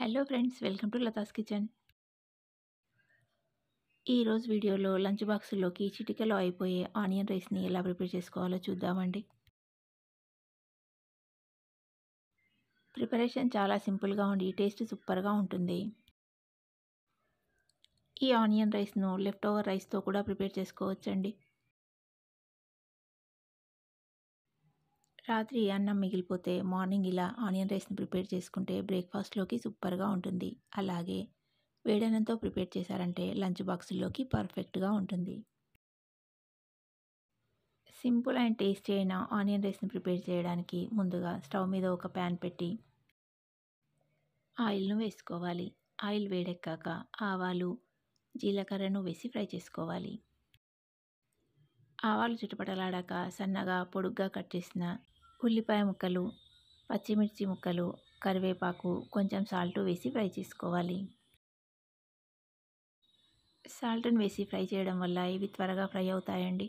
hello friends welcome to Latha's kitchen ఈరోజు వీడియోలో lunch బాక్సుల్లోకి చిటికలో అయిపోయే ఆనియన్ రైస్ని ఎలా ప్రిపేర్ చేసుకోవాలో చూద్దామండి ప్రిపరేషన్ చాలా సింపుల్గా ఉండి టేస్ట్ సూపర్గా ఉంటుంది ఈ ఆనియన్ రైస్ను లెఫ్ట్ ఓవర్ రైస్తో కూడా ప్రిపేర్ చేసుకోవచ్చండి రాత్రి అన్నం మిగిలిపోతే మార్నింగ్ ఇలా ఆనియన్ రైస్ని ప్రిపేర్ చేసుకుంటే బ్రేక్ఫాస్ట్లోకి సూపర్గా ఉంటుంది అలాగే వేడనంతో ప్రిపేర్ చేశారంటే లంచ్ బాక్సుల్లోకి పర్ఫెక్ట్గా ఉంటుంది సింపుల్ అండ్ టేస్టీ అయిన ఆనియన్ రైస్ని ప్రిపేర్ చేయడానికి ముందుగా స్టవ్ మీద ఒక ప్యాన్ పెట్టి ఆయిల్ను వేసుకోవాలి ఆయిల్ వేడెక్కాక ఆవాలు జీలకర్రను వేసి ఫ్రై చేసుకోవాలి ఆవాలు చిటపటలాడాక సన్నగా పొడుగ్గా కట్ చేసిన ఉల్లిపాయ ముక్కలు పచ్చిమిర్చి ముక్కలు కరివేపాకు కొంచెం సాల్ట్ వేసి ఫ్రై చేసుకోవాలి సాల్ట్ని వేసి ఫ్రై చేయడం వల్ల ఇవి త్వరగా ఫ్రై అవుతాయండి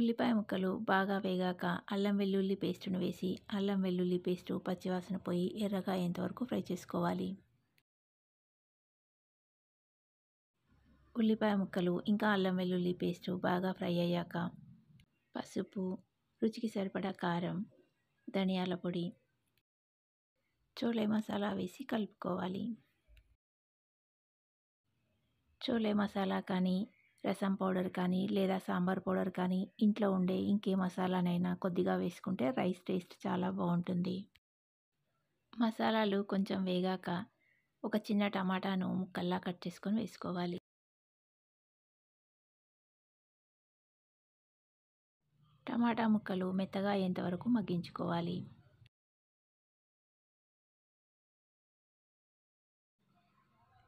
ఉల్లిపాయ ముక్కలు బాగా వేగాక అల్లం వెల్లుల్లి పేస్టును వేసి అల్లం వెల్లుల్లి పేస్టు పచ్చివాసన పోయి ఎర్రగా అయ్యేంతవరకు ఫ్రై చేసుకోవాలి ఉల్లిపాయ ముక్కలు ఇంకా అల్లం వెల్లుల్లి పేస్టు బాగా ఫ్రై అయ్యాక పసుపు రుచికి సరిపడా కారం ధనియాల పొడి చోలే మసాలా వేసి కలుపుకోవాలి చోలే మసాలా కానీ రసం పౌడర్ కానీ లేదా సాంబార్ పౌడర్ కానీ ఇంట్లో ఉండే ఇంకే మసాలానైనా కొద్దిగా వేసుకుంటే రైస్ టేస్ట్ చాలా బాగుంటుంది మసాలాలు కొంచెం వేగాక ఒక చిన్న టమాటాను ముక్కల్లా కట్ చేసుకొని వేసుకోవాలి టమాటా ముక్కలు మెత్తగా అయ్యేంతవరకు మగ్గించుకోవాలి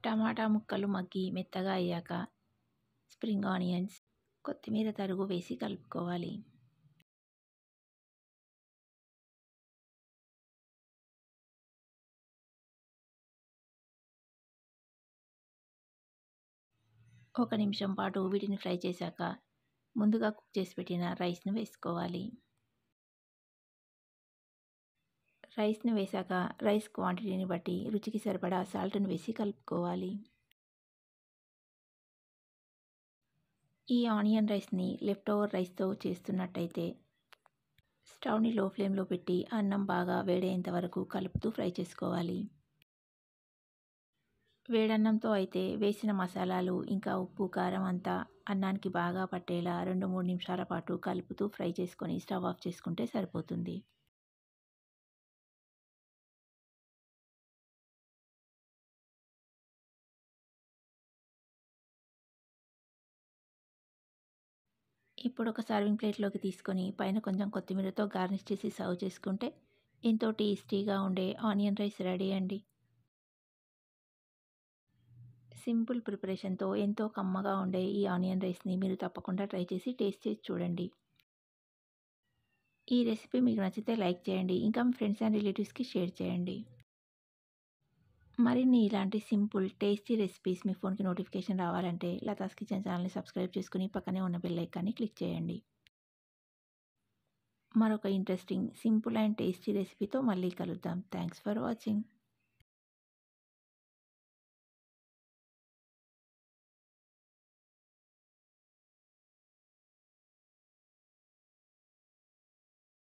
టమాటా ముక్కలు మగ్గి మెత్తగా అయ్యాక స్ప్రింగ్ ఆనియన్స్ కొత్తిమీర తరుగు వేసి కలుపుకోవాలి ఒక నిమిషం పాటు వీటిని ఫ్రై చేశాక ముందుగా కుక్ చేసి పెట్టిన రైస్ను వేసుకోవాలి రైస్ను వేశాక రైస్ క్వాంటిటీని బట్టి రుచికి సరిపడా సాల్ట్ను వేసి కలుపుకోవాలి ఈ ఆనియన్ రైస్ని లెఫ్ట్ ఓవర్ రైస్తో చేస్తున్నట్టయితే స్టవ్ని లో ఫ్లేమ్లో పెట్టి అన్నం బాగా వేడేంత వరకు కలుపుతూ ఫ్రై చేసుకోవాలి వేడన్నంతో అయితే వేసిన మసాలాలు ఇంకా ఉప్పు కారం అంతా అన్నానికి బాగా పట్టేలా రెండు మూడు నిమిషాల పాటు కలుపుతూ ఫ్రై చేసుకొని స్టవ్ ఆఫ్ చేసుకుంటే సరిపోతుంది ఇప్పుడు ఒక సర్వింగ్ ప్లేట్లోకి తీసుకొని పైన కొంచెం కొత్తిమీరతో గార్నిష్ చేసి సర్వ్ చేసుకుంటే ఎంతో టేస్టీగా ఉండే ఆనియన్ రైస్ రెడీ అండి సింపుల్ ప్రిపరేషన్తో ఎంతో కమ్మగా ఉండే ఈ ఆనియన్ రైస్ని మీరు తప్పకుండా ట్రై చేసి టేస్ట్ చేసి చూడండి ఈ రెసిపీ మీకు నచ్చితే లైక్ చేయండి ఇంకా మీ ఫ్రెండ్స్ అండ్ రిలేటివ్స్కి షేర్ చేయండి మరిన్ని ఇలాంటి సింపుల్ టేస్టీ రెసిపీస్ మీ ఫోన్కి నోటిఫికేషన్ రావాలంటే లతాస్ కిచెన్ ఛానల్ని సబ్స్క్రైబ్ చేసుకుని పక్కనే ఉన్న బెల్ ఐకాన్ని క్లిక్ చేయండి మరొక ఇంట్రెస్టింగ్ సింపుల్ అండ్ టేస్టీ రెసిపీతో మళ్ళీ కలుద్దాం థ్యాంక్స్ ఫర్ వాచింగ్